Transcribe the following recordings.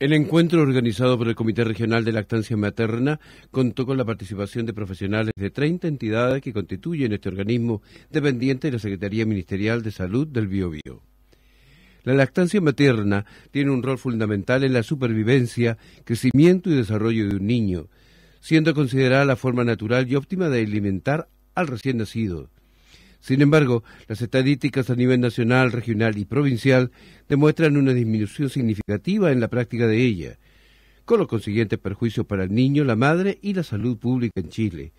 El encuentro organizado por el Comité Regional de Lactancia Materna contó con la participación de profesionales de 30 entidades que constituyen este organismo dependiente de la Secretaría Ministerial de Salud del Biobío. La lactancia materna tiene un rol fundamental en la supervivencia, crecimiento y desarrollo de un niño, siendo considerada la forma natural y óptima de alimentar al recién nacido. Sin embargo, las estadísticas a nivel nacional, regional y provincial demuestran una disminución significativa en la práctica de ella, con los consiguientes perjuicios para el niño, la madre y la salud pública en Chile.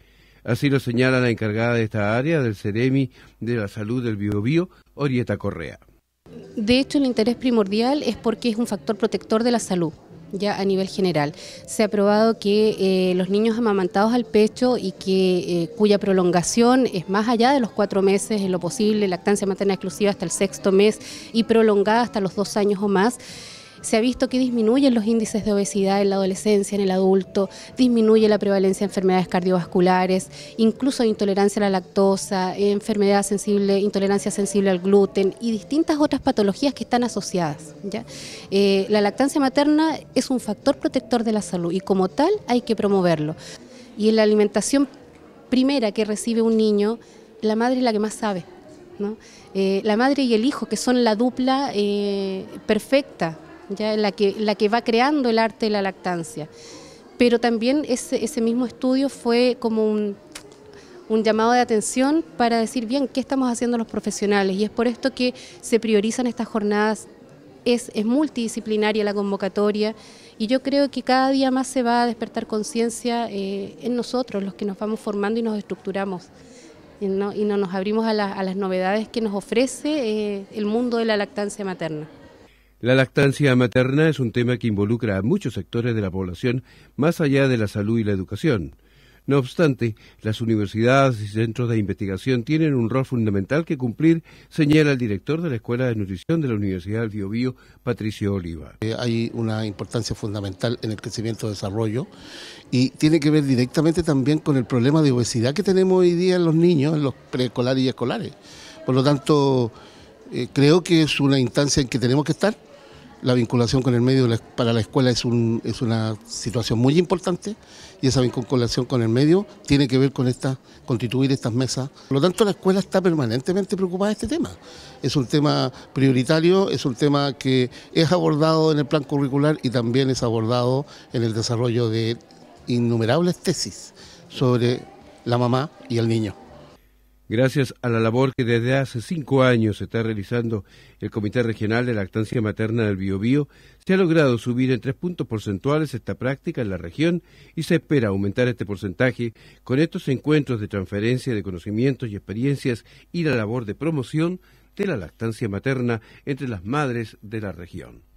Así lo señala la encargada de esta área del CEREMI de la Salud del Biobío, Orieta Correa. De hecho, el interés primordial es porque es un factor protector de la salud ya a nivel general. Se ha probado que eh, los niños amamantados al pecho y que eh, cuya prolongación es más allá de los cuatro meses en lo posible, lactancia materna exclusiva hasta el sexto mes y prolongada hasta los dos años o más, se ha visto que disminuyen los índices de obesidad en la adolescencia, en el adulto, disminuye la prevalencia de enfermedades cardiovasculares, incluso intolerancia a la lactosa, enfermedad sensible, intolerancia sensible al gluten y distintas otras patologías que están asociadas. Eh, la lactancia materna es un factor protector de la salud y como tal hay que promoverlo. Y en la alimentación primera que recibe un niño, la madre es la que más sabe. Eh, la madre y el hijo, que son la dupla eh, perfecta la que, la que va creando el arte de la lactancia. Pero también ese, ese mismo estudio fue como un, llamado de atención para decir, bien, ¿qué estamos haciendo los profesionales? Y es por esto que se priorizan estas jornadas es, es, multidisciplinaria la convocatoria y yo creo que cada día más se va a despertar conciencia eh, en nosotros, los que nos vamos formando y nos estructuramos y no, nos abrimos a, las novedades que nos ofrece eh, el mundo de la lactancia materna. La lactancia materna es un tema que involucra a muchos sectores de la población más allá de la salud y la educación. No obstante, las universidades y centros de investigación tienen un rol fundamental que cumplir, señala el director de la Escuela de Nutrición de la Universidad del Biobío, Patricio Oliva. Eh, hay una importancia fundamental en el crecimiento y desarrollo y tiene que ver directamente también con el problema de obesidad que tenemos hoy día en los niños, en los preescolares y escolares. Por lo tanto, eh, creo que es una instancia en que tenemos que estar la vinculación con el medio para la escuela es, es una situación muy importante y esa vinculación con el medio tiene que ver con esta, constituir estas mesas. Por lo tanto, la escuela está permanentemente preocupada de este tema. Es un tema prioritario, es un tema que es abordado en el plan curricular y también es abordado en el desarrollo de innumerables tesis sobre la mamá y el niño gracias a la labor que desde hace cinco años se está realizando el Comité Regional de Lactancia Materna del Biobío, se ha logrado subir en tres puntos porcentuales esta práctica en la región y se espera aumentar este porcentaje con estos encuentros de transferencia de conocimientos y experiencias y la labor de promoción de la lactancia materna entre las madres de la región.